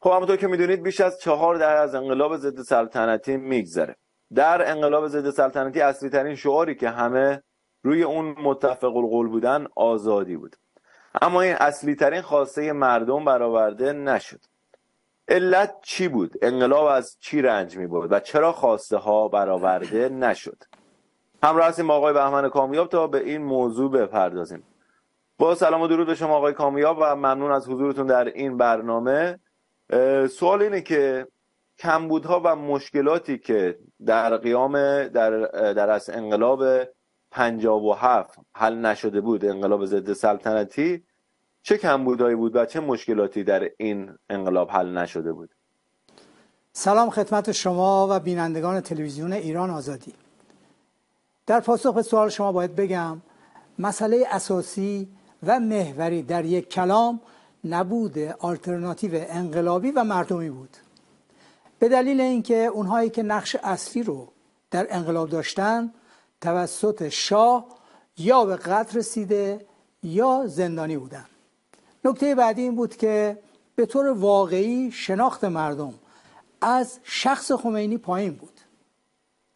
خب همونطور که میدونید بیش از چهار دهه از انقلاب ضد سلطنتی میگذره در انقلاب ضد سلطنتی اصلی ترین شعاری که همه روی اون متفق القول بودن آزادی بود اما این اصلی ترین خواسته مردم برآورده نشد علت چی بود انقلاب از چی رنج می بود و چرا خواسته ها برآورده نشد همراه هستیم آقای بهمن کامیاب تا به این موضوع بپردازیم با سلام و درود به شما آقای کامیاب و ممنون از حضورتون در این برنامه سوال اینه که کمبودها و مشکلاتی که در قیام در, در از انقلاب 57 حل نشده بود انقلاب ضد سلطنتی چه کمبودهایی بود و چه مشکلاتی در این انقلاب حل نشده بود سلام خدمت شما و بینندگان تلویزیون ایران آزادی در پاسخ به سوال شما باید بگم مسئله اساسی و محوری در یک کلام نبود آلترناتیو انقلابی و مردمی بود به دلیل اینکه اونهایی که نقش اصلی رو در انقلاب داشتن توسط شاه یا به قتل رسیده یا زندانی بودن نکته بعدی این بود که به طور واقعی شناخت مردم از شخص خمینی پایین بود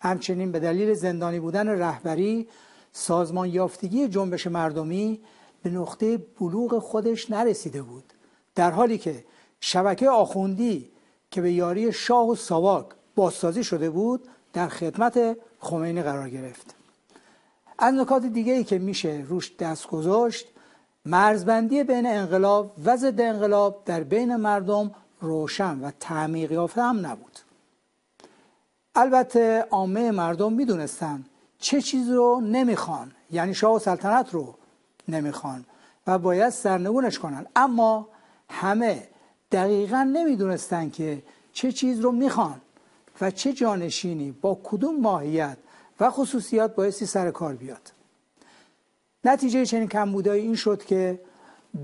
همچنین به دلیل زندانی بودن رهبری سازمان یافتگی جنبش مردمی به نقطه بلوغ خودش نرسیده بود در حالی که شبکه آخوندی که به یاری شاه و ساواک بازسازی شده بود در خدمت خمینی قرار گرفت از نکات دیگه ای که میشه روش دست گذاشت مرزبندی بین انقلاب و ضد انقلاب در بین مردم روشن و تعمیق یافته هم نبود البته عامه مردم میدونستن چه چیز رو نمیخوان یعنی شاه و سلطنت رو نمیخوان و باید سرنگونش کنن اما همه دقیقا نمیدونستن که چه چیز رو میخوان و چه جانشینی با کدوم ماهیت و خصوصیات بایستی سر کار بیاد نتیجه چنین کمبودایی این شد که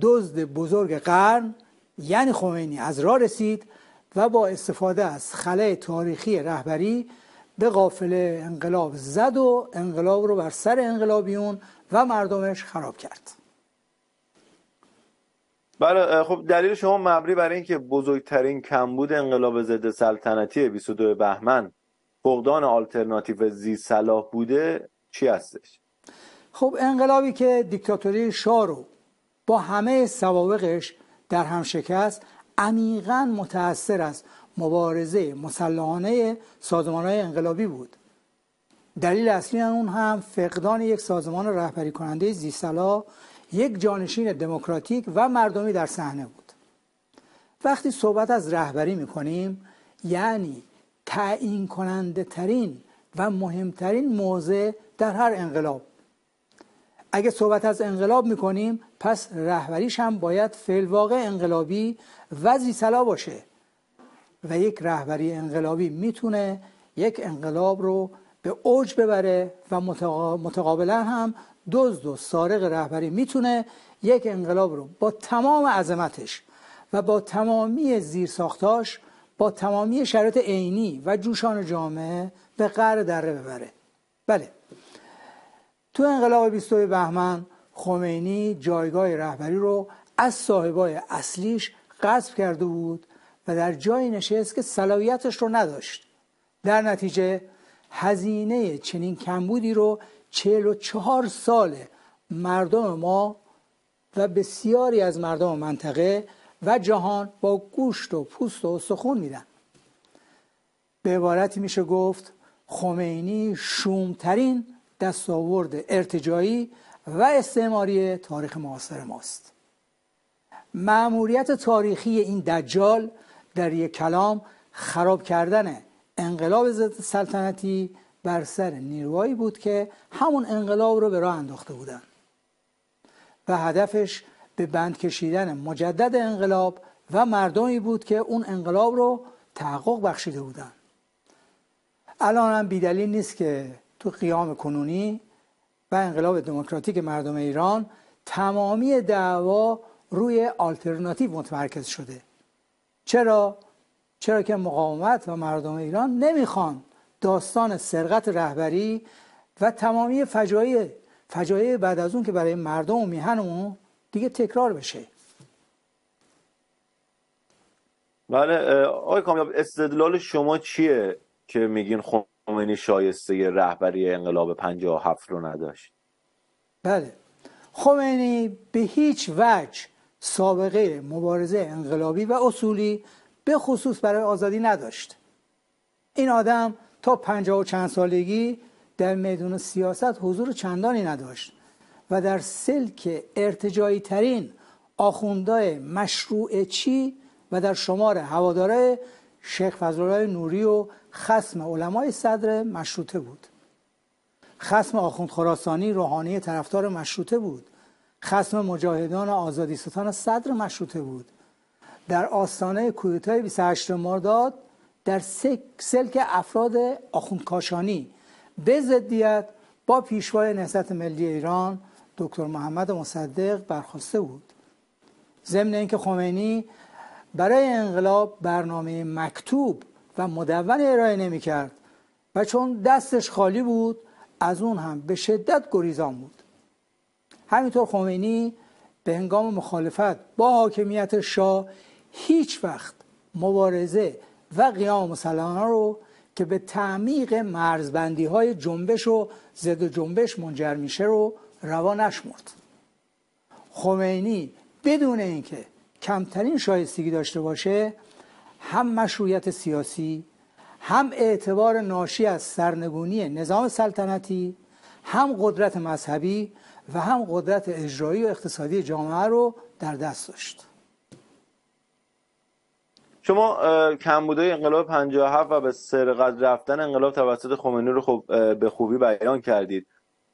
دزد بزرگ قرن یعنی خمینی از راه رسید و با استفاده از خلای تاریخی رهبری به قافل انقلاب زد و انقلاب رو بر سر انقلابیون و مردمش خراب کرد بله خب دلیل شما مبری برای اینکه بزرگترین کمبود انقلاب ضد سلطنتی 22 بهمن فقدان آلترناتیو زی صلاح بوده چی هستش خب انقلابی که دیکتاتوری شاه رو با همه سوابقش در هم شکست عمیقا متاثر است. مبارزه مسلحانه سازمان های انقلابی بود دلیل اصلی اون هم فقدان یک سازمان رهبری کننده زیسلا یک جانشین دموکراتیک و مردمی در صحنه بود وقتی صحبت از رهبری میکنیم یعنی تعیین کننده ترین و مهمترین موضع در هر انقلاب اگه صحبت از انقلاب میکنیم پس رهبریش هم باید واقع انقلابی و زیسلا باشه و یک رهبری انقلابی میتونه یک انقلاب رو به اوج ببره و متقابلا هم دزد و سارق رهبری میتونه یک انقلاب رو با تمام عظمتش و با تمامی زیرساختاش با تمامی شرط عینی و جوشان جامعه به قرر دره ببره بله تو انقلاب 22 بهمن خمینی جایگاه رهبری رو از صاحبای اصلیش قصب کرده بود و در جایی نشست که صلاحیتش رو نداشت در نتیجه هزینه چنین کمبودی رو چهل و چهار سال مردم ما و بسیاری از مردم منطقه و جهان با گوشت و پوست و سخون میدن به عبارتی میشه گفت خمینی شومترین دستاورد ارتجایی و استعماری تاریخ معاصر ماست معموریت تاریخی این دجال در یک کلام خراب کردن انقلاب سلطنتی بر سر نیروهایی بود که همون انقلاب رو به راه انداخته بودن و هدفش به بند کشیدن مجدد انقلاب و مردمی بود که اون انقلاب رو تحقق بخشیده بودن الان هم بیدلیل نیست که تو قیام کنونی و انقلاب دموکراتیک مردم ایران تمامی دعوا روی آلترناتیو متمرکز شده چرا چرا که مقاومت و مردم ایران نمیخوان داستان سرقت رهبری و تمامی فجایع فجایع بعد از اون که برای مردم و میهنمون دیگه تکرار بشه بله آقای کامیاب استدلال شما چیه که میگین خمینی شایسته رهبری انقلاب 57 رو نداشت بله خمینی به هیچ وجه سابقه مبارزه انقلابی و اصولی به خصوص برای آزادی نداشت این آدم تا پنجاه و چند سالگی در میدون سیاست حضور چندانی نداشت و در سلک ارتجایی ترین آخوندهای مشروع چی و در شمار هواداره شیخ فضلالله نوری و خسم علمای صدر مشروطه بود خسم آخوند خراسانی روحانی طرفدار مشروطه بود خسم مجاهدان آزادی ستان صدر مشروطه بود در آستانه کودتای 28 مرداد در سلک افراد آخوند کاشانی به ضدیت با پیشوای نهضت ملی ایران دکتر محمد مصدق برخواسته بود ضمن اینکه خمینی برای انقلاب برنامه مکتوب و مدون ارائه نمی کرد و چون دستش خالی بود از اون هم به شدت گریزان بود همینطور خمینی به هنگام مخالفت با حاکمیت شاه هیچ وقت مبارزه و قیام مسلمانان رو که به تعمیق مرزبندی های جنبش و ضد جنبش منجر میشه رو روا نشمرد خمینی بدون اینکه کمترین شایستگی داشته باشه هم مشروعیت سیاسی هم اعتبار ناشی از سرنگونی نظام سلطنتی هم قدرت مذهبی و هم قدرت اجرایی و اقتصادی جامعه رو در دست داشت شما کمبودهای انقلاب 57 و به سرقت رفتن انقلاب توسط خمینی رو خب به خوبی بیان کردید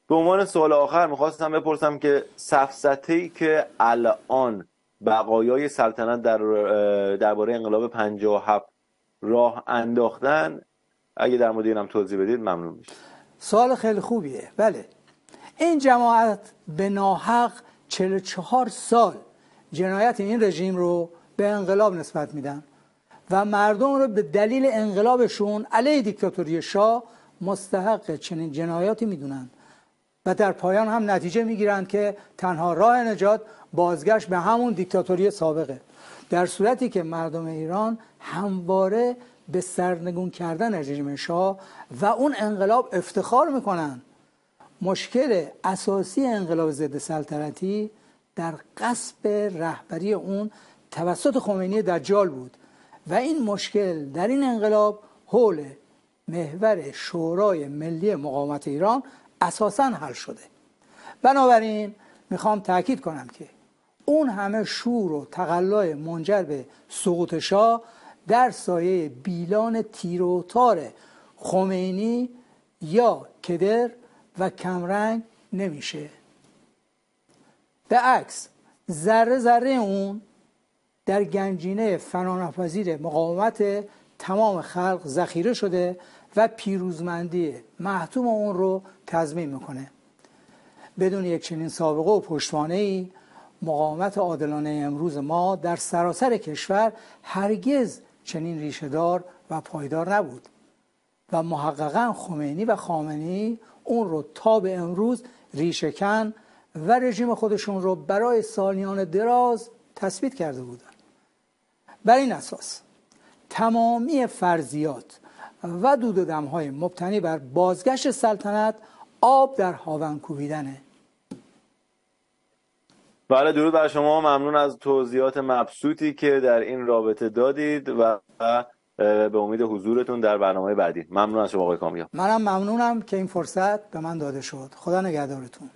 به عنوان سوال آخر میخواستم بپرسم که سفسته ای که الان بقایای سلطنت در درباره انقلاب 57 راه انداختن اگه در مورد اینم توضیح بدید ممنون میشم سوال خیلی خوبیه بله این جماعت به ناحق 44 سال جنایت این رژیم رو به انقلاب نسبت میدن و مردم رو به دلیل انقلابشون علیه دیکتاتوری شاه مستحق چنین جنایاتی میدونند و در پایان هم نتیجه میگیرند که تنها راه نجات بازگشت به همون دیکتاتوری سابقه در صورتی که مردم ایران همواره به سرنگون کردن رژیم شاه و اون انقلاب افتخار میکنند مشکل اساسی انقلاب ضد سلطنتی در قصب رهبری اون توسط خمینی دجال بود و این مشکل در این انقلاب حول محور شورای ملی مقاومت ایران اساسا حل شده بنابراین میخوام تاکید کنم که اون همه شور و تقلای منجر به سقوط شاه در سایه بیلان تیروتار خمینی یا کدر و کمرنگ نمیشه به عکس ذره ذره اون در گنجینه فناناپذیر مقاومت تمام خلق ذخیره شده و پیروزمندی محتوم اون رو تضمین میکنه بدون یک چنین سابقه و پشتوانه ای مقاومت عادلانه امروز ما در سراسر کشور هرگز چنین ریشهدار و پایدار نبود و محققا خمینی و خامنی اون رو تا به امروز ریشهکن و رژیم خودشون رو برای سالیان دراز تثبیت کرده بودن بر این اساس تمامی فرضیات و دود های مبتنی بر بازگشت سلطنت آب در هاون کوبیدنه بله درود بر شما ممنون از توضیحات مبسوطی که در این رابطه دادید و به امید حضورتون در برنامه بعدی ممنون از شما آقای کامیا. منم ممنونم که این فرصت به من داده شد خدا نگهدارتون